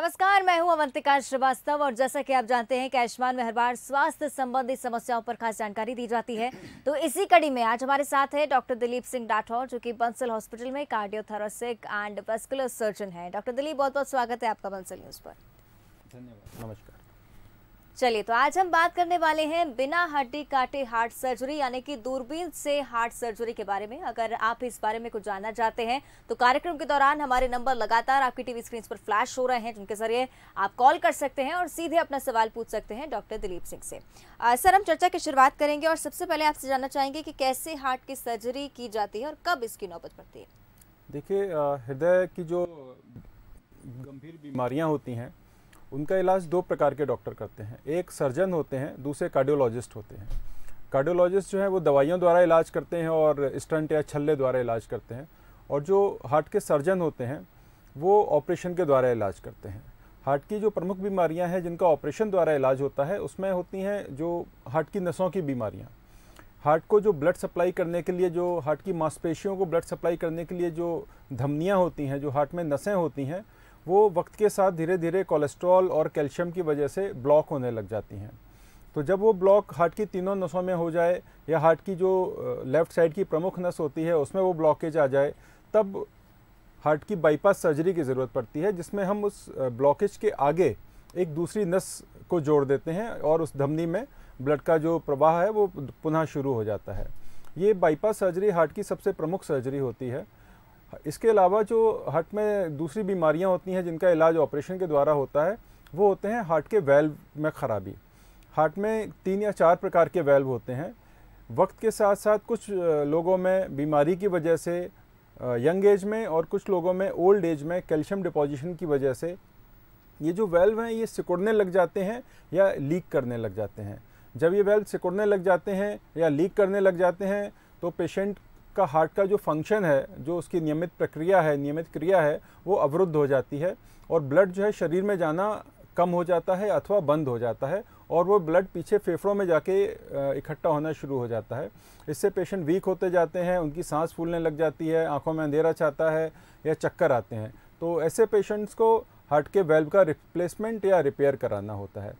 नमस्कार मैं हूं अवंतिका श्रीवास्तव और जैसा कि आप जानते हैं कि आयुष्मान में हर बार स्वास्थ्य संबंधी समस्याओं पर खास जानकारी दी जाती है तो इसी कड़ी में आज हमारे साथ है डॉक्टर दिलीप सिंह राठौर जो कि बंसल हॉस्पिटल में कार्डियोथोरसिक एंड वेस्कुलर सर्जन है डॉक्टर दिलीप बहुत बहुत स्वागत है आपका बंसल न्यूज़ पर धन्यवाद नमस्कार चलिए तो आज हम बात करने वाले हैं बिना हड्डी काटे हार्ट सर्जरी यानी कि दूरबीन से हार्ट सर्जरी के बारे में अगर आप इस बारे में कुछ जानना चाहते हैं तो कार्यक्रम के दौरान हमारे नंबर लगातार आपकी टीवी स्क्रीन पर फ्लैश हो रहे हैं जिनके जरिए आप कॉल कर सकते हैं और सीधे अपना सवाल पूछ सकते हैं डॉक्टर दिलीप सिंह से आ, सर हम चर्चा की शुरुआत करेंगे और सबसे पहले आपसे जानना चाहेंगे कि कैसे हार्ट की सर्जरी की जाती है और कब इसकी नौबत पड़ती है देखिए हृदय की जो गंभीर बीमारियाँ होती हैं उनका इलाज दो प्रकार के डॉक्टर करते हैं एक सर्जन होते हैं दूसरे कार्डियोलॉजिस्ट होते हैं कार्डियोलॉजिस्ट जो हैं वो दवाइयों द्वारा इलाज करते हैं और स्टंट या छल्ले द्वारा इलाज करते हैं और जो हार्ट के सर्जन होते हैं वो ऑपरेशन के द्वारा इलाज करते हैं हार्ट की जो प्रमुख बीमारियां हैं जिनका ऑपरेशन द्वारा इलाज होता है उसमें होती हैं जो हार्ट की नसों की बीमारियां हार्ट को जो ब्लड सप्लाई करने के लिए जो हार्ट की मांसपेशियों को ब्लड सप्लाई करने के लिए जो धमनियाँ होती हैं जो हार्ट में नसें होती हैं वो वक्त के साथ धीरे धीरे कोलेस्ट्रॉल और कैल्शियम की वजह से ब्लॉक होने लग जाती हैं तो जब वो ब्लॉक हार्ट की तीनों नसों में हो जाए या हार्ट की जो लेफ़्ट साइड की प्रमुख नस होती है उसमें वो ब्लॉकेज आ जाए तब हार्ट की बाईपास सर्जरी की ज़रूरत पड़ती है जिसमें हम उस ब्लॉकेज के आगे एक दूसरी नस को जोड़ देते हैं और उस धमनी में ब्लड का जो प्रवाह है वो पुनः शुरू हो जाता है ये बाईपास सर्जरी हार्ट की सबसे प्रमुख सर्जरी होती है इसके अलावा जो हार्ट में दूसरी बीमारियां होती हैं जिनका इलाज ऑपरेशन के द्वारा होता है वो होते हैं हार्ट के वेल्व में ख़राबी हार्ट में तीन या चार प्रकार के वेल्व होते हैं वक्त के साथ साथ कुछ लोगों में बीमारी की वजह से यंग एज में और कुछ लोगों में ओल्ड एज में कैल्शियम डिपोजिशन की वजह से ये जो वेल्व हैं ये सिकुड़ने लग जाते हैं या लीक करने लग जाते हैं जब ये वेल्व सिकुड़ने लग जाते हैं या लीक करने लग जाते हैं तो पेशेंट का हार्ट का जो फंक्शन है जो उसकी नियमित प्रक्रिया है नियमित क्रिया है वो अवरुद्ध हो जाती है और ब्लड जो है शरीर में जाना कम हो जाता है अथवा बंद हो जाता है और वो ब्लड पीछे फेफड़ों में जाके इकट्ठा होना शुरू हो जाता है इससे पेशेंट वीक होते जाते हैं उनकी सांस फूलने लग जाती है आंखों में अंधेरा छाता है या चक्कर आते हैं तो ऐसे पेशेंट्स को हार्ट के वेल्व का रिप्लेसमेंट या रिपेयर कराना होता है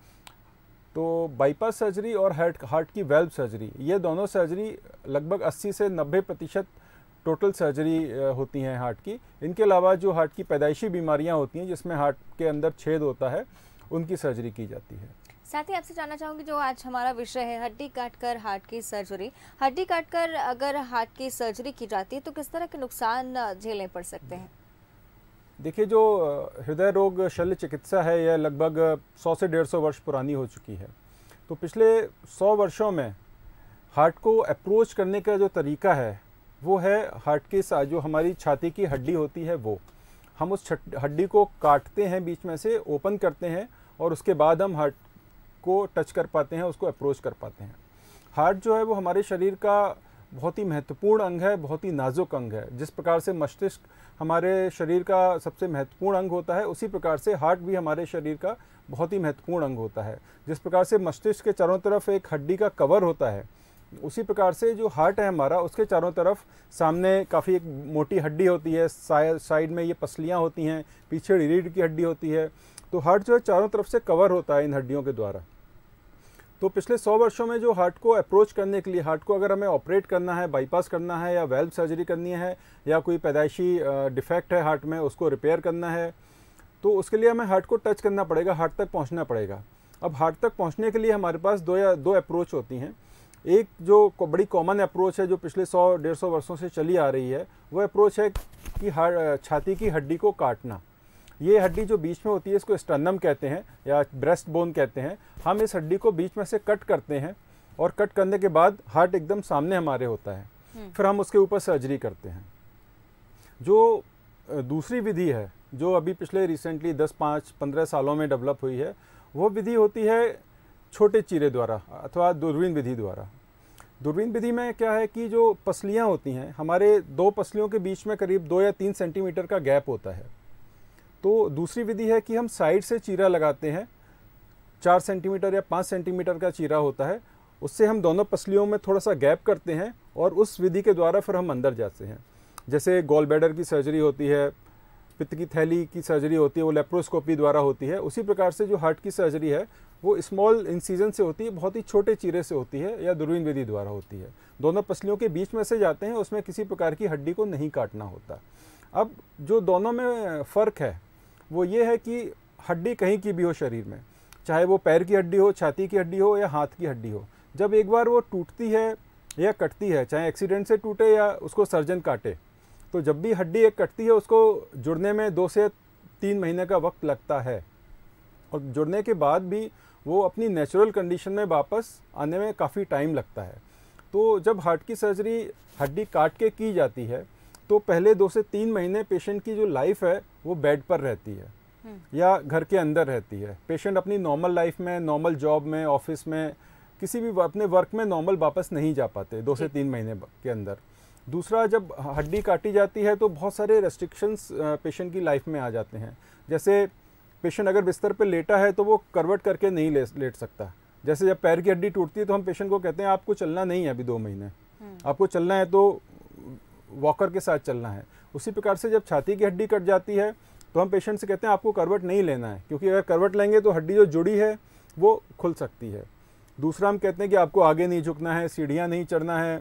तो बाईपास सर्जरी और हार्ट हार्ट की वेल्व सर्जरी ये दोनों सर्जरी लगभग 80 से 90 प्रतिशत टोटल सर्जरी होती हैं हार्ट की इनके अलावा जो हार्ट की पैदाइशी बीमारियां होती हैं जिसमें हार्ट के अंदर छेद होता है उनकी सर्जरी की जाती है साथ ही आपसे जानना चाहूँगी जो आज हमारा विषय है हड्डी काटकर हार्ट की सर्जरी हड्डी काटकर अगर हार्ट की सर्जरी की जाती है तो किस तरह के नुकसान झेलने पड़ सकते हैं देखिए जो हृदय रोग शल्य चिकित्सा है यह लगभग 100 से 150 वर्ष पुरानी हो चुकी है तो पिछले 100 वर्षों में हार्ट को अप्रोच करने का जो तरीका है वो है हार्ट के साथ जो हमारी छाती की हड्डी होती है वो हम उस हड्डी को काटते हैं बीच में से ओपन करते हैं और उसके बाद हम हार्ट को टच कर पाते हैं उसको अप्रोच कर पाते हैं हार्ट जो है वो हमारे शरीर का बहुत ही महत्वपूर्ण अंग है बहुत ही नाजुक अंग है जिस प्रकार से मस्तिष्क हमारे शरीर का सबसे महत्वपूर्ण अंग होता है उसी प्रकार से हार्ट भी हमारे शरीर का बहुत ही महत्वपूर्ण अंग होता है जिस प्रकार से मस्तिष्क के चारों तरफ एक हड्डी का कवर होता है उसी प्रकार से जो हार्ट है हमारा उसके चारों तरफ सामने काफ़ी एक मोटी हड्डी होती है साइड में ये पसलियाँ होती हैं पीछे रीढ़ की हड्डी होती है तो हार्ट जो है चारों तरफ से कवर होता है इन हड्डियों के द्वारा तो पिछले सौ वर्षों में जो हार्ट को अप्रोच करने के लिए हार्ट को अगर हमें ऑपरेट करना है बाईपास करना है या वेल्व सर्जरी करनी है या कोई पैदाइशी डिफेक्ट है हार्ट में उसको रिपेयर करना है तो उसके लिए हमें हार्ट को टच करना पड़ेगा हार्ट तक पहुंचना पड़ेगा अब हार्ट तक पहुंचने के लिए हमारे पास दो या दो अप्रोच होती हैं एक जो बड़ी कॉमन अप्रोच है जो पिछले सौ डेढ़ सौ वर्षों से चली आ रही है वो अप्रोच है कि छाती की हड्डी को काटना ये हड्डी जो बीच में होती है इसको स्टर्नम कहते हैं या ब्रेस्ट बोन कहते हैं हम इस हड्डी को बीच में से कट करते हैं और कट करने के बाद हार्ट एकदम सामने हमारे होता है हम्म। फिर हम उसके ऊपर सर्जरी करते हैं जो दूसरी विधि है जो अभी पिछले रिसेंटली दस पाँच पंद्रह सालों में डेवलप हुई है वो विधि होती है छोटे चीरे द्वारा अथवा दूरबीन विधि द्वारा दूरबीन विधि में क्या है कि जो पसलियाँ होती हैं हमारे दो पसलियों के बीच में करीब दो या तीन सेंटीमीटर का गैप होता है तो दूसरी विधि है कि हम साइड से चीरा लगाते हैं चार सेंटीमीटर या पाँच सेंटीमीटर का चीरा होता है उससे हम दोनों पसलियों में थोड़ा सा गैप करते हैं और उस विधि के द्वारा फिर हम अंदर जाते हैं जैसे गोल बैडर की सर्जरी होती है पित्त की थैली की सर्जरी होती है वो लेप्रोस्कोपी द्वारा होती है उसी प्रकार से जो हार्ट की सर्जरी है वो स्मॉल इंसीजन से होती है बहुत ही छोटे चीरे से होती है या दुर्वीन विधि द्वारा होती है दोनों पसलियों के बीच में से जाते हैं उसमें किसी प्रकार की हड्डी को नहीं काटना होता अब जो दोनों में फ़र्क है वो ये है कि हड्डी कहीं की भी हो शरीर में चाहे वो पैर की हड्डी हो छाती की हड्डी हो या हाथ की हड्डी हो जब एक बार वो टूटती है या कटती है चाहे एक्सीडेंट से टूटे या उसको सर्जन काटे तो जब भी हड्डी एक कटती है उसको जुड़ने में दो से तीन महीने का वक्त लगता है और जुड़ने के बाद भी वो अपनी नेचुरल कंडीशन में वापस आने में काफ़ी टाइम लगता है तो जब हार्ट की सर्जरी हड्डी काट के की जाती है तो पहले दो से तीन महीने पेशेंट की जो लाइफ है वो बेड पर रहती है हम्म। या घर के अंदर रहती है पेशेंट अपनी नॉर्मल लाइफ में नॉर्मल जॉब में ऑफिस में किसी भी अपने वर्क में नॉर्मल वापस नहीं जा पाते दो से तीन महीने के अंदर दूसरा जब हड्डी काटी जाती है तो बहुत सारे रेस्ट्रिक्शंस पेशेंट की लाइफ में आ जाते हैं जैसे पेशेंट अगर बिस्तर पर लेटा है तो वो करवट करके नहीं ले लेट सकता जैसे जब पैर की हड्डी टूटती है तो हम पेशेंट को कहते हैं आपको चलना नहीं है अभी दो महीने हम्म। आपको चलना है तो वॉकर के साथ चलना है उसी प्रकार से जब छाती की हड्डी कट जाती है तो हम पेशेंट से कहते हैं आपको करवट नहीं लेना है क्योंकि अगर करवट लेंगे तो हड्डी जो जुड़ी है वो खुल सकती है दूसरा हम कहते हैं कि आपको आगे नहीं झुकना है सीढ़ियाँ नहीं चढ़ना है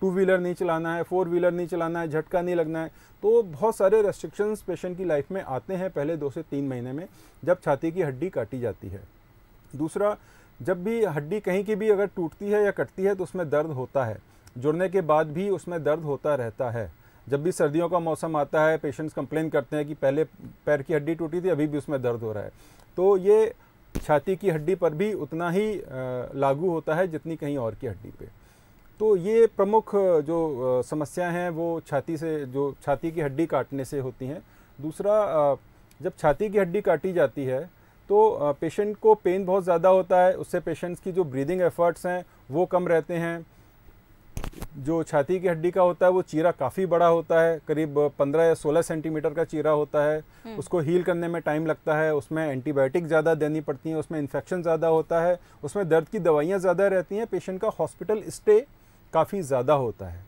टू व्हीलर नहीं चलाना है फोर व्हीलर नहीं चलाना है झटका नहीं लगना है तो बहुत सारे रेस्ट्रिक्शंस पेशेंट की लाइफ में आते हैं पहले दो से तीन महीने में जब छाती की हड्डी काटी जाती है दूसरा जब भी हड्डी कहीं की भी अगर टूटती है या कटती है तो उसमें दर्द होता है जुड़ने के बाद भी उसमें दर्द होता रहता है जब भी सर्दियों का मौसम आता है पेशेंट्स कंप्लेन करते हैं कि पहले पैर की हड्डी टूटी थी अभी भी उसमें दर्द हो रहा है तो ये छाती की हड्डी पर भी उतना ही लागू होता है जितनी कहीं और की हड्डी पे तो ये प्रमुख जो समस्या हैं वो छाती से जो छाती की हड्डी काटने से होती हैं दूसरा जब छाती की हड्डी काटी जाती है तो पेशेंट को पेन बहुत ज़्यादा होता है उससे पेशेंट्स की जो ब्रीदिंग एफर्ट्स हैं वो कम रहते हैं जो छाती की हड्डी का होता है वो चीरा काफ़ी बड़ा होता है करीब 15 या 16 सेंटीमीटर का चीरा होता है हम्म। उसको हील करने में टाइम लगता है उसमें एंटीबायोटिक ज़्यादा देनी पड़ती है उसमें इन्फेक्शन ज़्यादा होता है उसमें दर्द की दवाइयाँ ज़्यादा रहती हैं पेशेंट का हॉस्पिटल स्टे काफ़ी ज़्यादा होता है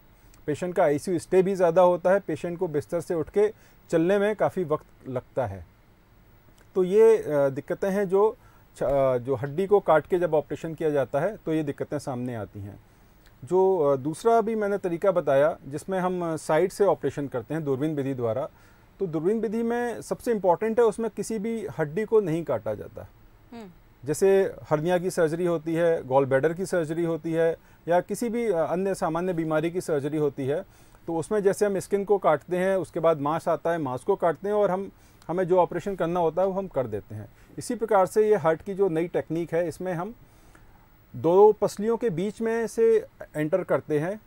पेशेंट का आई स्टे भी ज़्यादा होता है पेशेंट को बिस्तर से उठ के चलने में काफ़ी वक्त लगता है तो ये दिक्कतें हैं जो जो हड्डी को काट के जब ऑपरेशन किया जाता है तो ये दिक्कतें सामने आती हैं जो दूसरा भी मैंने तरीका बताया जिसमें हम साइड से ऑपरेशन करते हैं दूरबीन विधि द्वारा तो दूरबीन विधि में सबसे इम्पॉर्टेंट है उसमें किसी भी हड्डी को नहीं काटा जाता हम्म। जैसे हर्निया की सर्जरी होती है गॉल बैडर की सर्जरी होती है या किसी भी अन्य सामान्य बीमारी की सर्जरी होती है तो उसमें जैसे हम स्किन को काटते हैं उसके बाद मांस आता है मांस को काटते हैं और हम हमें जो ऑपरेशन करना होता है वो हम कर देते हैं इसी प्रकार से ये हार्ट की जो नई टेक्निक है इसमें हम दो पसलियों के बीच में से एंटर करते हैं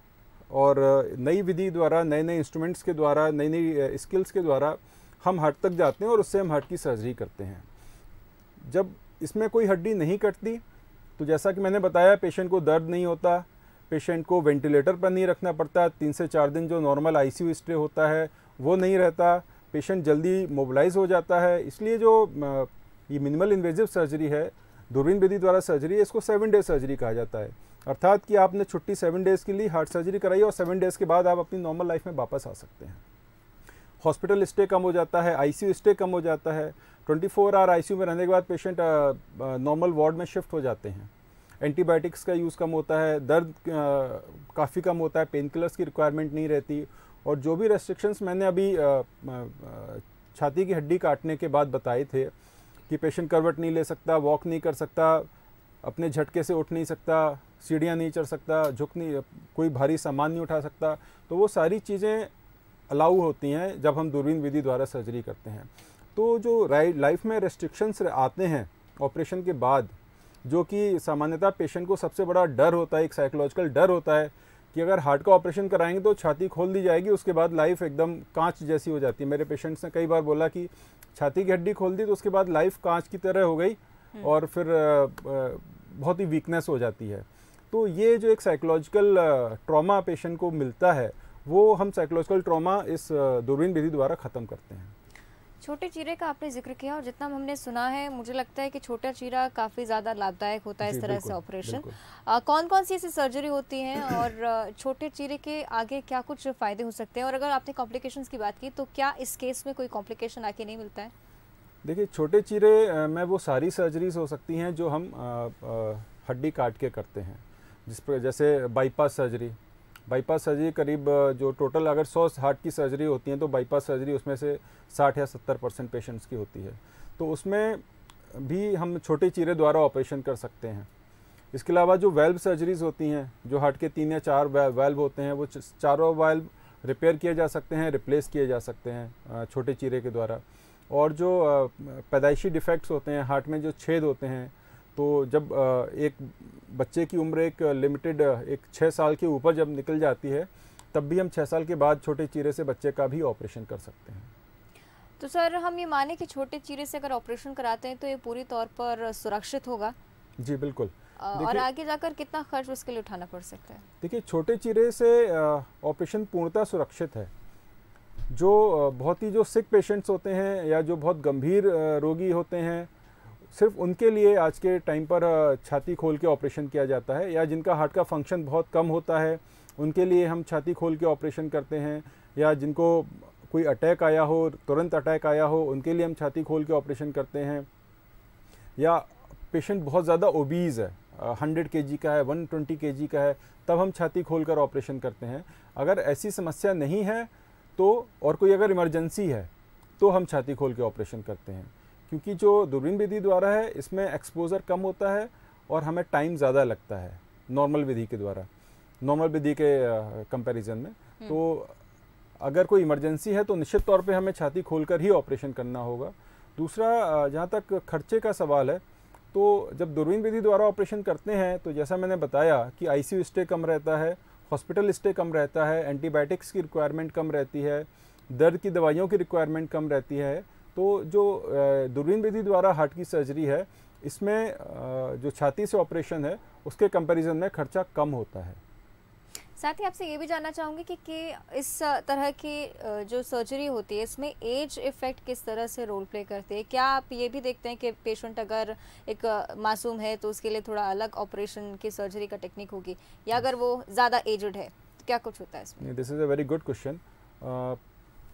और नई विधि द्वारा नए नए इंस्ट्रूमेंट्स के द्वारा नई नई स्किल्स के द्वारा हम हट तक जाते हैं और उससे हम हट की सर्जरी करते हैं जब इसमें कोई हड्डी नहीं कटती तो जैसा कि मैंने बताया पेशेंट को दर्द नहीं होता पेशेंट को वेंटिलेटर पर नहीं रखना पड़ता तीन से चार दिन जो नॉर्मल आईसीयू स्टे होता है वो नहीं रहता पेशेंट जल्दी मोबलाइज हो जाता है इसलिए जो ये मिनिमल इन्वेजिव सर्जरी है दूरबीन बेदी द्वारा सर्जरी इसको सेवन डे सर्जरी कहा जाता है अर्थात कि आपने छुट्टी सेवन डेज़ के लिए हार्ट सर्जरी कराई और सेवन डेज़ के बाद आप अपनी नॉर्मल लाइफ में वापस आ सकते हैं हॉस्पिटल स्टे कम हो जाता है आई स्टे कम हो जाता है 24 फोर आवर आई में रहने के बाद पेशेंट नॉर्मल वार्ड में शिफ्ट हो जाते हैं एंटीबायोटिक्स का यूज़ कम होता है दर्द काफ़ी कम होता है पेन किलर्स की रिक्वायरमेंट नहीं रहती और जो भी रेस्ट्रिक्शंस मैंने अभी छाती की हड्डी काटने के बाद बताए थे कि पेशेंट करवट नहीं ले सकता वॉक नहीं कर सकता अपने झटके से उठ नहीं सकता सीढ़ियाँ नहीं चढ़ सकता झुक नहीं कोई भारी सामान नहीं उठा सकता तो वो सारी चीज़ें अलाउ होती हैं जब हम दूरबीन विधि द्वारा सर्जरी करते हैं तो जो लाइफ में रेस्ट्रिक्शंस आते हैं ऑपरेशन के बाद जो कि सामान्यतः पेशेंट को सबसे बड़ा डर होता है एक साइकोलॉजिकल डर होता है कि अगर हार्ट का ऑपरेशन कराएंगे तो छाती खोल दी जाएगी उसके बाद लाइफ एकदम कांच जैसी हो जाती है मेरे पेशेंट्स ने कई बार बोला कि छाती की हड्डी खोल दी तो उसके बाद लाइफ कांच की तरह हो गई हम्म। और फिर बहुत ही वीकनेस हो जाती है तो ये जो एक साइकोलॉजिकल ट्रॉमा पेशेंट को मिलता है वो हम साइकोलॉजिकल ट्रॉमा इस दूरबीन विधि द्वारा ख़त्म करते हैं छोटे चीरे का आपने जिक्र किया और जितना हमने सुना है मुझे लगता है कि छोटा चीरा काफ़ी ज़्यादा लाभदायक होता है इस तरह से ऑपरेशन कौन कौन सी ऐसी सर्जरी होती हैं और छोटे चीरे के आगे क्या कुछ फ़ायदे हो सकते हैं और अगर आपने कॉम्प्लिकेशन की बात की तो क्या इस केस में कोई कॉम्प्लिकेशन आके नहीं मिलता है देखिए छोटे चीरे में वो सारी सर्जरीज हो सकती हैं जो हम हड्डी काट के करते हैं जिस पर जैसे बाईपास सर्जरी बाईपास सर्जरी करीब जो टोटल अगर 100 हार्ट की सर्जरी होती है तो बाईपास सर्जरी उसमें से 60 या 70 परसेंट पेशेंट्स की होती है तो उसमें भी हम छोटे चीरे द्वारा ऑपरेशन कर सकते हैं इसके अलावा जो वेल्व सर्जरीज होती हैं जो हार्ट के तीन या चार वेल्व होते हैं वो चारों वेल्व रिपेयर किए जा सकते हैं रिप्लेस किए जा सकते हैं छोटे चीरे के द्वारा और जो पैदाइशी डिफेक्ट्स होते हैं हार्ट में जो छेद होते हैं तो जब एक बच्चे की उम्र एक लिमिटेड एक छः साल के ऊपर जब निकल जाती है तब भी हम छः साल के बाद छोटे चीरे से बच्चे का भी ऑपरेशन कर सकते हैं तो सर हम ये माने कि छोटे चीरे से अगर ऑपरेशन कराते हैं तो ये पूरी तौर पर सुरक्षित होगा जी बिल्कुल और आगे जाकर कितना खर्च उसके लिए उठाना पड़ सकता है देखिए छोटे चीरे से ऑपरेशन पूर्णतः सुरक्षित है जो बहुत ही जो सिक पेशेंट्स होते हैं या जो बहुत गंभीर रोगी होते हैं सिर्फ उनके लिए आज के टाइम पर छाती खोल के ऑपरेशन किया जाता है या जिनका हार्ट का फंक्शन बहुत कम होता है उनके लिए हम छाती खोल के ऑपरेशन करते हैं या जिनको कोई अटैक आया हो तुरंत अटैक आया हो उनके लिए हम छाती खोल के ऑपरेशन करते हैं या पेशेंट बहुत ज़्यादा ओबीज़ है हंड्रेड के जी का है वन ट्वेंटी के जी का है तब हम छाती खोल कर ऑपरेशन करते हैं अगर ऐसी समस्या नहीं है तो और कोई अगर इमरजेंसी है तो हम छाती खोल के ऑपरेशन करते हैं क्योंकि जो दूरबीन विधि द्वारा है इसमें एक्सपोज़र कम होता है और हमें टाइम ज़्यादा लगता है नॉर्मल विधि के द्वारा नॉर्मल विधि के कंपैरिजन में हम्म। तो अगर कोई इमरजेंसी है तो निश्चित तौर पे हमें छाती खोलकर ही ऑपरेशन करना होगा दूसरा जहाँ तक खर्चे का सवाल है तो जब दूरबीन विधि द्वारा ऑपरेशन करते हैं तो जैसा मैंने बताया कि आई स्टे कम रहता है हॉस्पिटल स्टे कम रहता है एंटीबायोटिक्स की रिक्वायरमेंट कम रहती है दर्द की दवाइयों की रिक्वायरमेंट कम रहती है तो जो दूरबीन विधि द्वारा हार्ट की सर्जरी है इसमें जो छाती से ऑपरेशन है उसके कंपैरिजन में खर्चा कम होता है साथ ही आपसे ये भी जानना चाहूँगी कि, कि इस तरह की जो सर्जरी होती है इसमें एज इफ़ेक्ट किस तरह से रोल प्ले करते हैं क्या आप ये भी देखते हैं कि पेशेंट अगर एक मासूम है तो उसके लिए थोड़ा अलग ऑपरेशन की सर्जरी का टेक्निक होगी या अगर वो ज़्यादा एजड है तो क्या कुछ होता है इसमें this is a very good question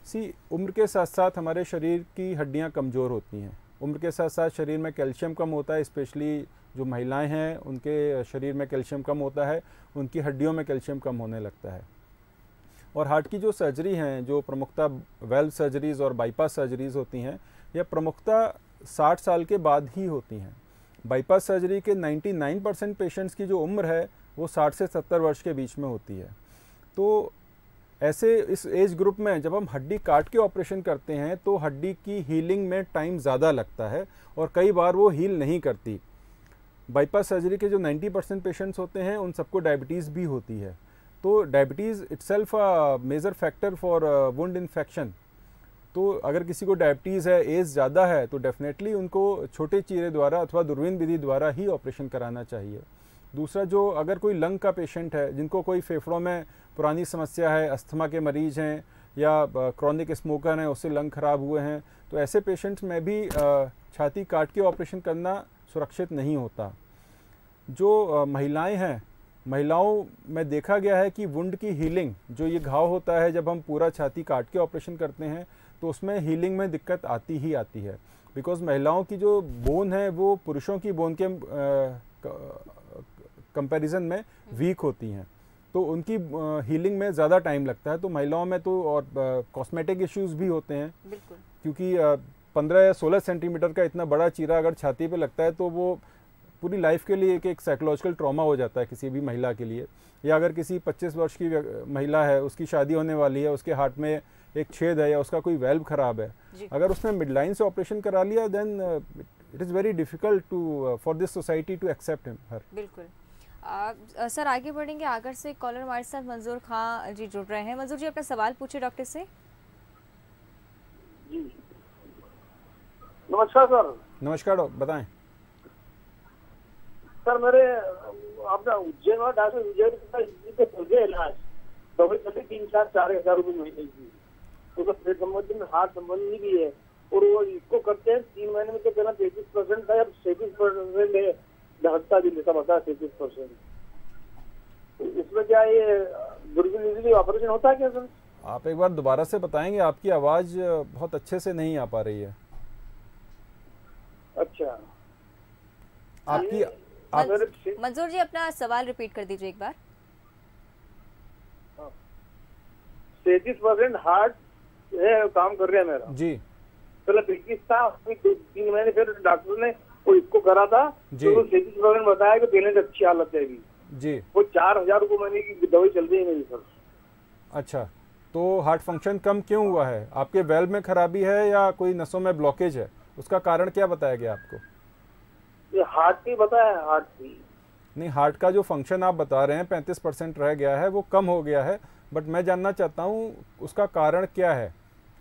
see उम्र के साथ साथ हमारे शरीर की हड्डियाँ कमज़ोर होती हैं उम्र के साथ साथ शरीर में कैल्शियम कम होता है स्पेशली जो महिलाएं हैं उनके शरीर में कैल्शियम कम होता है उनकी हड्डियों में कैल्शियम कम होने लगता है और हार्ट की जो सर्जरी हैं जो प्रमुखता वेल्व सर्जरीज़ और बाईपास सर्जरीज़ होती हैं यह प्रमुखता 60 साल के बाद ही होती हैं बाईपास सर्जरी के 99 परसेंट पेशेंट्स की जो उम्र है वो 60 से 70 वर्ष के बीच में होती है तो ऐसे इस एज ग्रुप में जब हम हड्डी काट के ऑपरेशन करते हैं तो हड्डी की हीलिंग में टाइम ज़्यादा लगता है और कई बार वो हील नहीं करती बाईपास सर्जरी के जो 90 परसेंट पेशेंट्स होते हैं उन सबको डायबिटीज़ भी होती है तो diabetes itself major factor for wound infection तो अगर किसी को डायबिटीज़ है एज ज़्यादा है तो डेफ़िनेटली उनको छोटे चीरे द्वारा अथवा दुर्वीन विधि द्वारा ही ऑपरेशन कराना चाहिए दूसरा जो अगर कोई लंग का पेशेंट है जिनको कोई फेफड़ों में पुरानी समस्या है अस्थमा के मरीज़ हैं या क्रॉनिक स्मोकर हैं उससे लंग खराब हुए हैं तो ऐसे पेशेंट्स में भी छाती काट के ऑपरेशन करना सुरक्षित नहीं होता जो महिलाएं हैं महिलाओं में देखा गया है कि वुंड की हीलिंग जो ये घाव होता है जब हम पूरा छाती काट के ऑपरेशन करते हैं तो उसमें हीलिंग में दिक्कत आती ही आती है बिकॉज महिलाओं की जो बोन है वो पुरुषों की बोन के कंपैरिजन में वीक हम्म। होती हैं तो उनकी हीलिंग में ज़्यादा टाइम लगता है तो महिलाओं में तो और कॉस्मेटिक इश्यूज भी होते हैं क्योंकि पंद्रह या सोलह सेंटीमीटर का इतना बड़ा चीरा अगर छाती पे लगता है तो वो पूरी लाइफ के लिए एक एक साइकोलॉजिकल ट्रॉमा हो जाता है किसी भी महिला के लिए या अगर किसी 25 वर्ष की महिला है उसकी शादी होने वाली है उसके हार्ट में एक छेद है या उसका कोई वेल्व खराब है अगर उसने मिडलाइन से ऑपरेशन करा लिया then it is very difficult to for this society to accept him her बिल्कुल आ, सर आगे बढ़ेंगे आगर से कॉलर हमारे साथ मंजूर खां जी जुड़ रहे हैं मंजूर जी अपना सवाल पूछे डॉक्टर से नमस्कार सर नमस्कार डॉक्टर बताएं सर मेरे आपने उज्जैन और इलाज दवाई तो चल तीन चार चार हजार रूपए महीने की तो उसका पेट में भी है और वो इसको करते हैं तीन महीने में तो कहना तैतीस परसेंट था परसेंट है लगता भी नहीं समझता सैंतीस परसेंट इसमें क्या ये दुर्बिन ऑपरेशन होता है क्या सर आप एक बार दोबारा से बताएंगे आपकी आवाज बहुत अच्छे से नहीं आ पा रही है अच्छा आपकी आप... मंजूर जी अपना सवाल रिपीट कर दीजिए एक बार हाँ। सैतीस परसेंट हार्ट है काम कर रहा है मेरा जी चलो तो इक्कीस था तीन महीने फिर डॉक्टर ने वो इसको करा था तो खेती विभाग ने बताया कि पेरेंट अच्छी हालत है अभी जी वो चार हजार रूपए महीने की दवाई चल रही है मेरी सर अच्छा तो हार्ट फंक्शन कम क्यों हुआ है आपके वेल में खराबी है या कोई नसों में ब्लॉकेज है उसका कारण क्या बताया गया आपको ये हार्ट की बताया हार्ट की नहीं हार्ट का जो फंक्शन आप बता रहे हैं पैंतीस परसेंट रह गया है वो कम हो गया है बट मैं जानना चाहता हूँ उसका कारण क्या है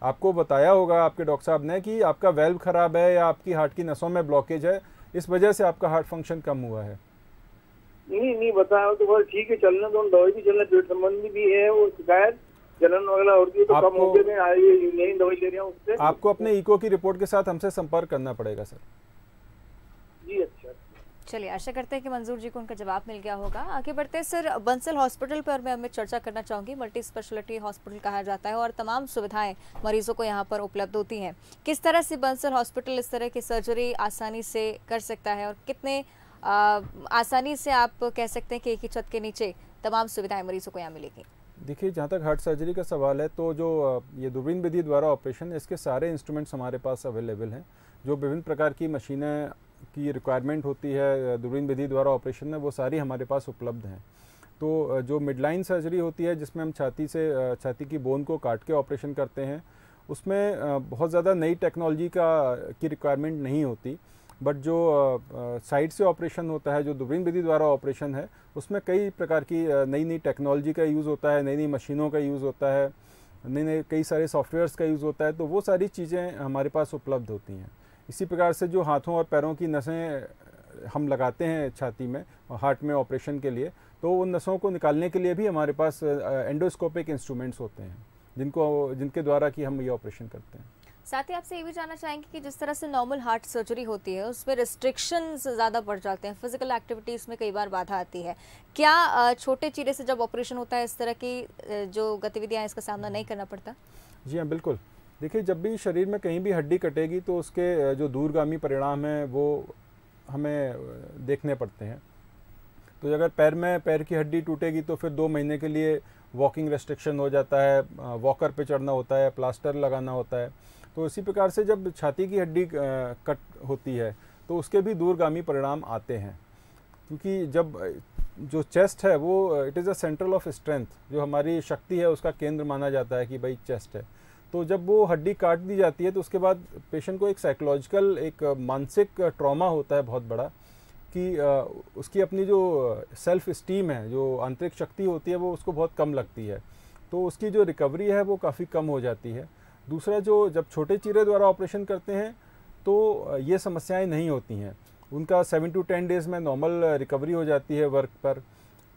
आपको बताया होगा आपके डॉक्टर साहब ने कि आपका वेल्व ख़राब है या आपकी हार्ट की नसों में ब्लॉकेज है इस वजह से आपका हार्ट फंक्शन कम हुआ है नहीं नहीं बताया तो बस ठीक है चलना तो दवाई भी चलना पेट संबंधी भी है और शिकायत जलन वगैरह और भी तो कम हो गए मैं दवाई ले रहा हूँ आपको अपने इको की रिपोर्ट के साथ हमसे संपर्क करना पड़ेगा सर जी अच्छा चलिए आशा करते हैं कि मंजूर जी को उनका जवाब मिल गया होगा आगे बढ़ते सर बंसल हॉस्पिटल पर मैं हमें चर्चा करना चाहूंगी मल्टी स्पेशलिटी हॉस्पिटल कहा जाता है और तमाम सुविधाएं मरीजों को यहाँ पर उपलब्ध होती हैं किस तरह से बंसल हॉस्पिटल इस तरह की सर्जरी आसानी से कर सकता है और कितने आ, आसानी से आप कह सकते हैं कि एक ही छत के नीचे तमाम सुविधाएं मरीजों को यहाँ मिलेगी देखिए जहाँ तक हार्ट सर्जरी का सवाल है तो जो ये दूरबीन विधि द्वारा ऑपरेशन इसके सारे इंस्ट्रूमेंट्स हमारे पास अवेलेबल हैं जो विभिन्न प्रकार की मशीनें की रिक्वायरमेंट होती है दूरबीन विधि द्वारा ऑपरेशन में वो सारी हमारे पास उपलब्ध हैं तो जो मिडलाइन सर्जरी होती है जिसमें हम छाती से छाती की बोन को काट के ऑपरेशन करते हैं उसमें बहुत ज़्यादा नई टेक्नोलॉजी का की रिक्वायरमेंट नहीं होती बट जो साइड से ऑपरेशन होता है जो दुबरीन विधि द्वारा ऑपरेशन है उसमें कई प्रकार की नई नई टेक्नोलॉजी का यूज़ होता है नई नई मशीनों का यूज़ होता है नई नई कई सारे सॉफ्टवेयर्स का यूज़ होता है तो वो सारी चीज़ें हमारे पास उपलब्ध होती हैं इसी प्रकार से जो हाथों और पैरों की नसें हम लगाते हैं छाती में हार्ट में ऑपरेशन के लिए तो उन नसों को निकालने के लिए भी हमारे पास एंडोस्कोपिक इंस्ट्रूमेंट्स होते हैं जिनको जिनके द्वारा कि हम ये ऑपरेशन करते हैं साथ ही आपसे ये भी जानना चाहेंगे कि जिस तरह से नॉर्मल हार्ट सर्जरी होती है उसमें रिस्ट्रिक्शन ज़्यादा बढ़ जाते हैं फिजिकल एक्टिविटीज़ में कई बार बाधा आती है क्या छोटे चीरे से जब ऑपरेशन होता है इस तरह की जो गतिविधियाँ इसका सामना नहीं करना पड़ता जी हाँ बिल्कुल देखिए जब भी शरीर में कहीं भी हड्डी कटेगी तो उसके जो दूरगामी परिणाम हैं वो हमें देखने पड़ते हैं तो अगर पैर में पैर की हड्डी टूटेगी तो फिर दो महीने के लिए वॉकिंग रेस्ट्रिक्शन हो जाता है वॉकर पे चढ़ना होता है प्लास्टर लगाना होता है तो इसी प्रकार से जब छाती की हड्डी कट होती है तो उसके भी दूरगामी परिणाम आते हैं क्योंकि जब जो चेस्ट है वो it is a central of strength जो हमारी शक्ति है उसका केंद्र माना जाता है कि भाई चेस्ट है तो जब वो हड्डी काट दी जाती है तो उसके बाद पेशेंट को एक साइकोलॉजिकल एक मानसिक ट्रॉमा होता है बहुत बड़ा कि उसकी अपनी जो सेल्फ इस्टीम है जो आंतरिक शक्ति होती है वो उसको बहुत कम लगती है तो उसकी जो रिकवरी है वो काफ़ी कम हो जाती है दूसरा जो जब छोटे चीरे द्वारा ऑपरेशन करते हैं तो ये समस्याएं नहीं होती हैं उनका सेवन टू टेन डेज़ में नॉर्मल रिकवरी हो जाती है वर्क पर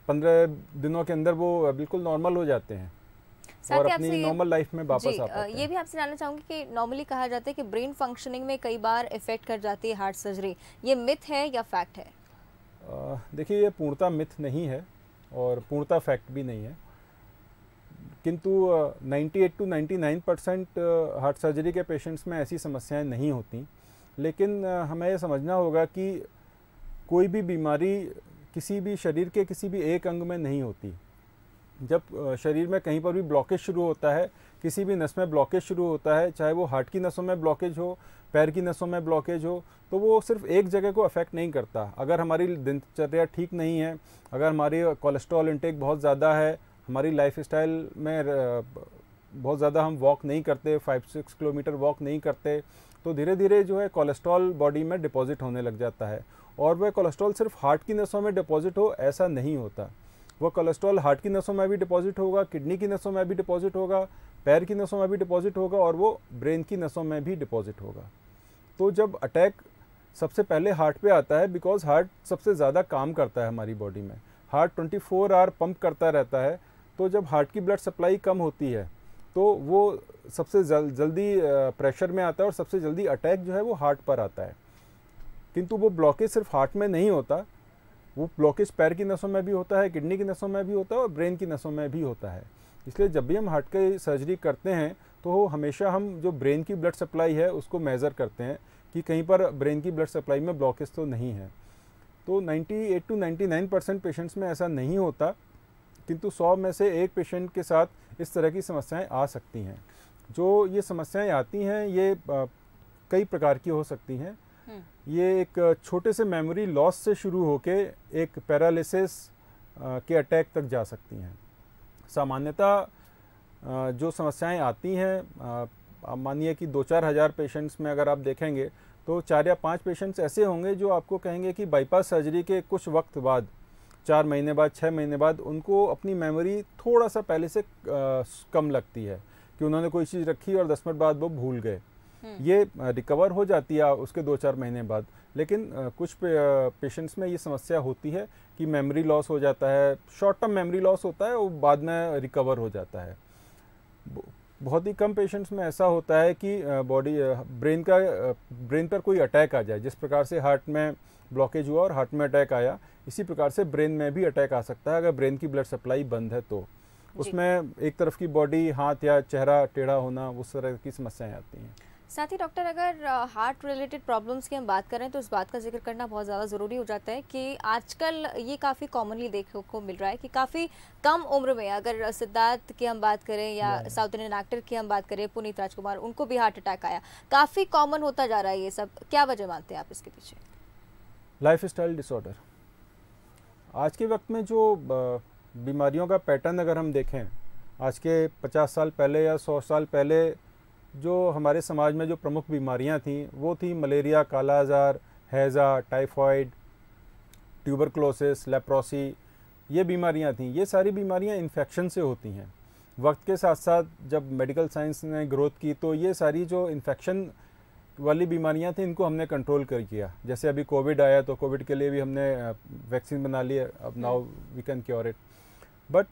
पंद्रह दिनों के अंदर वो बिल्कुल नॉर्मल हो जाते हैं और अपनी नॉर्मल लाइफ में वापस आ पाते ये भी आपसे जानना चाहूंगी कि नॉर्मली कहा जाता है कि ब्रेन फंक्शनिंग में कई बार इफेक्ट कर जाती है हार्ट सर्जरी ये मिथ है या फैक्ट है देखिए ये पूर्णता मिथ नहीं है और पूर्णता फैक्ट भी नहीं है किंतु 98 टू 99 परसेंट हार्ट सर्जरी के पेशेंट्स में ऐसी समस्याएं नहीं होती लेकिन हमें यह समझना होगा कि कोई भी बीमारी किसी भी शरीर के किसी भी एक अंग में नहीं होती जब शरीर में कहीं पर भी ब्लॉकेज शुरू होता है किसी भी नस में ब्लॉकेज शुरू होता है चाहे वो हार्ट की नसों में ब्लॉकेज हो पैर की नसों में ब्लॉकेज हो तो वो सिर्फ एक जगह को अफेक्ट नहीं करता अगर हमारी दिनचर्या ठीक नहीं है अगर हमारी कोलेस्ट्रॉल इंटेक बहुत ज़्यादा है हमारी लाइफ में बहुत ज़्यादा हम वॉक नहीं करते फाइव सिक्स किलोमीटर वॉक नहीं करते तो धीरे धीरे जो है कोलेस्ट्रॉल बॉडी में डिपॉजिट होने लग जाता है और वह कोलेस्ट्रॉल सिर्फ हार्ट की नसों में डिपॉजिट हो ऐसा नहीं होता वह कोलेस्ट्रॉल हार्ट की नसों में भी डिपॉजिट होगा किडनी की नसों में भी डिपॉजिट होगा पैर की नसों में भी डिपॉजिट होगा और वो ब्रेन की नसों में भी डिपॉजिट होगा तो जब अटैक सबसे पहले हार्ट पे आता है बिकॉज हार्ट सबसे ज़्यादा काम करता है हमारी बॉडी में हार्ट 24 फोर आवर पम्प करता रहता है तो जब हार्ट की ब्लड सप्लाई कम होती है तो वो सबसे जल, जल्दी प्रेशर में आता है और सबसे जल्दी अटैक जो है वो हार्ट पर आता है किंतु वो ब्लॉकेज सिर्फ हार्ट में नहीं होता वो ब्लॉकेज पैर की नसों में भी होता है किडनी की नसों में भी होता है और ब्रेन की नसों में भी होता है इसलिए जब भी हम हार्ट की सर्जरी करते हैं तो हमेशा हम जो ब्रेन की ब्लड सप्लाई है उसको मेज़र करते हैं कि कहीं पर ब्रेन की ब्लड सप्लाई में ब्लॉकेज तो नहीं है तो 98 टू 99 परसेंट पेशेंट्स में ऐसा नहीं होता किंतु 100 में से एक पेशेंट के साथ इस तरह की समस्याएं आ सकती हैं जो ये समस्याएं आती हैं ये कई प्रकार की हो सकती हैं ये एक छोटे से मेमोरी लॉस से शुरू होकर एक पैरालिसिस के अटैक तक जा सकती हैं सामान्यतः जो समस्याएं आती हैं मानिए कि दो चार हज़ार पेशेंट्स में अगर आप देखेंगे तो चार या पांच पेशेंट्स ऐसे होंगे जो आपको कहेंगे कि बाईपास सर्जरी के कुछ वक्त बाद चार महीने बाद छः महीने बाद उनको अपनी मेमोरी थोड़ा सा पहले से कम लगती है कि उन्होंने कोई चीज़ रखी और दस मिनट बाद वो भूल गए हम्म। ये रिकवर हो जाती है उसके दो चार महीने बाद लेकिन कुछ पेशेंट्स में ये समस्या होती है कि मेमोरी लॉस हो जाता है शॉर्ट टर्म मेमोरी लॉस होता है और बाद में रिकवर हो जाता है बहुत ही कम पेशेंट्स में ऐसा होता है कि बॉडी ब्रेन का ब्रेन पर कोई अटैक आ जाए जिस प्रकार से हार्ट में ब्लॉकेज हुआ और हार्ट में अटैक आया इसी प्रकार से ब्रेन में भी अटैक आ सकता है अगर ब्रेन की ब्लड सप्लाई बंद है तो उसमें एक तरफ की बॉडी हाथ या चेहरा टेढ़ा होना उस तरह की समस्याएं आती हैं साथ ही डॉक्टर अगर हार्ट रिलेटेड प्रॉब्लम्स की हम बात करें तो इस बात का जिक्र करना बहुत ज़्यादा ज़रूरी हो जाता है कि आजकल ये काफ़ी कॉमनली देखने को मिल रहा है कि काफ़ी कम उम्र में अगर सिद्धार्थ की हम बात करें या साउथ इंडियन एक्टर की हम बात करें पुनीत राजकुमार उनको भी हार्ट अटैक आया काफ़ी कॉमन होता जा रहा है ये सब क्या वजह मानते हैं आप इसके पीछे लाइफ डिसऑर्डर आज के वक्त में जो बीमारियों का पैटर्न अगर हम देखें आज के पचास साल पहले या सौ साल पहले जो हमारे समाज में जो प्रमुख बीमारियां थीं वो थी मलेरिया कालाजार हैज़ा टाइफॉइड ट्यूबरक्लोसिस लेप्रोसी ये बीमारियां थीं ये सारी बीमारियां इन्फेक्शन से होती हैं वक्त के साथ साथ जब मेडिकल साइंस ने ग्रोथ की तो ये सारी जो इन्फेक्शन वाली बीमारियां थी इनको हमने कंट्रोल कर किया जैसे अभी कोविड आया तो कोविड के लिए भी हमने वैक्सीन बना ली अब now we can cure it but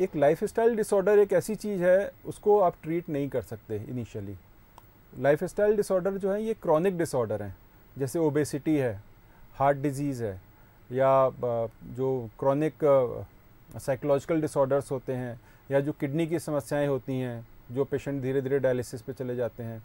एक लाइफस्टाइल डिसऑर्डर एक ऐसी चीज़ है उसको आप ट्रीट नहीं कर सकते इनिशियली लाइफस्टाइल डिसऑर्डर जो है ये क्रॉनिक डिसऑर्डर हैं जैसे ओबेसिटी है हार्ट डिजीज़ है या जो क्रॉनिक साइकोलॉजिकल डिसऑर्डर्स होते हैं या जो किडनी की समस्याएं होती हैं जो पेशेंट धीरे धीरे डायलिसिस पे चले जाते हैं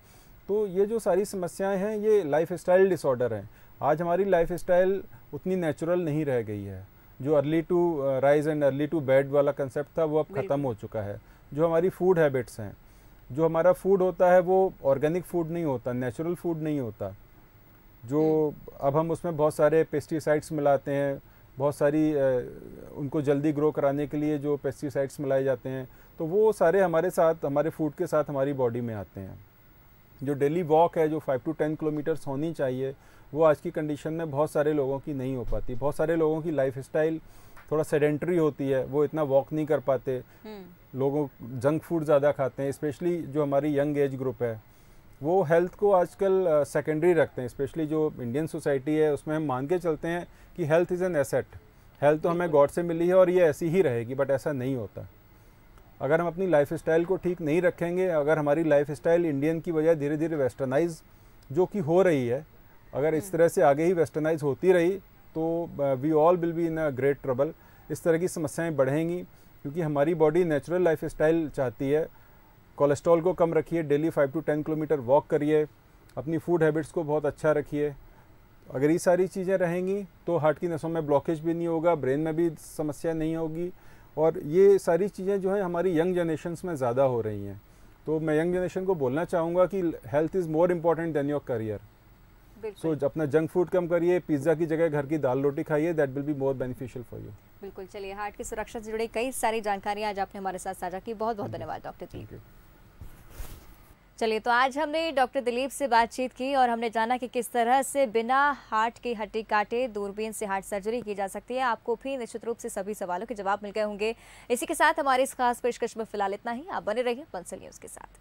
तो ये जो सारी समस्याएं हैं ये लाइफ स्टाइल डिसऑर्डर हैं आज हमारी लाइफ स्टाइल उतनी नेचुरल नहीं रह गई है जो early to rise and early to bed वाला कंसेप्ट था वो अब ख़त्म हो चुका है जो हमारी फूड हैबिट्स हैं जो हमारा फूड होता है वो ऑर्गेनिक फूड नहीं होता नेचुरल फूड नहीं होता जो हम्म। अब हम उसमें बहुत सारे पेस्टिसाइड्स मिलाते हैं बहुत सारी uh, उनको जल्दी ग्रो कराने के लिए जो पेस्टिसाइड्स मिलाए जाते हैं तो वो सारे हमारे साथ हमारे फूड के साथ हमारी बॉडी में आते हैं जो डेली वॉक है जो फाइव टू टेन किलोमीटर्स होनी चाहिए वो आज की कंडीशन में बहुत सारे लोगों की नहीं हो पाती बहुत सारे लोगों की लाइफ स्टाइल थोड़ा सेडेंट्री होती है वो इतना वॉक नहीं कर पाते हम्म। लोगों जंक फूड ज़्यादा खाते हैं स्पेशली जो हमारी यंग एज ग्रुप है वो हेल्थ को आजकल सेकेंडरी uh, रखते हैं स्पेशली जो इंडियन सोसाइटी है उसमें हम मान के चलते हैं कि health is an asset health तो हमें गॉड से मिली है और ये ऐसी ही रहेगी बट ऐसा नहीं होता अगर हम अपनी लाइफ को ठीक नहीं रखेंगे अगर हमारी लाइफ इंडियन की वजह धीरे धीरे वेस्टर्नाइज जो कि हो रही है अगर इस हम्म। तरह से आगे ही वेस्टर्नाइज होती रही तो we all will be in a great trouble इस तरह की समस्याएं बढ़ेंगी क्योंकि हमारी बॉडी नेचुरल लाइफ स्टाइल चाहती है कोलेस्ट्रॉल को कम रखिए daily five to ten kilometre walk करिए अपनी फूड हैबिट्स को बहुत अच्छा रखिए अगर ये सारी चीज़ें रहेंगी तो हार्ट की नसों में ब्लॉकेज भी नहीं होगा ब्रेन में भी समस्या नहीं होगी और ये सारी चीज़ें जो है हमारी यंग जनरेशन्स में ज़्यादा हो रही हैं तो मैं यंग जनरेशन को बोलना चाहूँगा कि health is more important than your career so so, अपना जंक फूड कम करिए पिज्ज़ा की जगह घर की दाल रोटी खाइए that will be more beneficial for you बिल्कुल चलिए हार्ट की सुरक्षा से जुड़ी कई सारी जानकारियाँ आज आपने हमारे साथ साझा की बहुत बहुत धन्यवाद डॉक्टर थैंक यू चलिए तो आज हमने डॉक्टर दिलीप से बातचीत की और हमने जाना कि किस तरह से बिना हार्ट की हड्डी काटे दूरबीन से हार्ट सर्जरी की जा सकती है आपको भी निश्चित रूप से सभी सवालों के जवाब मिल गए होंगे इसी के साथ हमारे इस खास पेशकश में फिलहाल इतना ही आप बने रहिए बंसल न्यूज़ के साथ